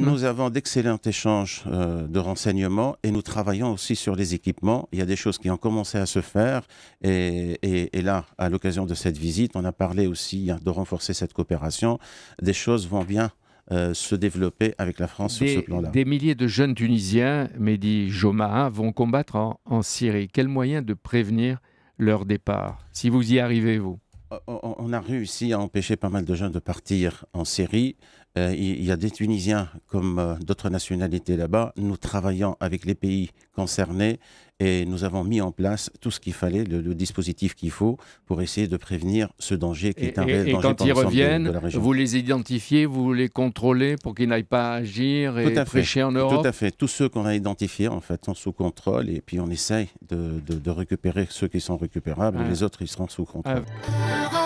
Nous avons d'excellents échanges euh, de renseignements et nous travaillons aussi sur les équipements. Il y a des choses qui ont commencé à se faire et, là, à l'occasion de cette visite, on a parlé aussi hein, de renforcer cette coopération. Des choses vont bien. Euh, se développer avec la France sur ce plan-là. Des milliers de jeunes Tunisiens, Mehdi Joma, vont combattre en, en Syrie. Quel moyen de prévenir leur départ Si vous y arrivez, vous euh, on a réussi à empêcher pas mal de jeunes de partir en Syrie. Euh, il y a des Tunisiens comme euh, d'autres nationalités là-bas. Nous travaillons avec les pays concernés et nous avons mis en place tout ce qu'il fallait, le, dispositif qu'il faut pour essayer de prévenir ce danger qui est un réel danger. Et quand ils reviennent, vous les identifiez, vous les contrôlez pour qu'ils n'aillent pas agir et tout en Europe Tout à fait. Tous ceux qu'on a identifiés, en fait, sont sous contrôle et puis on essaye de, récupérer ceux qui sont récupérables. Et les autres, ils seront sous contrôle. Ah.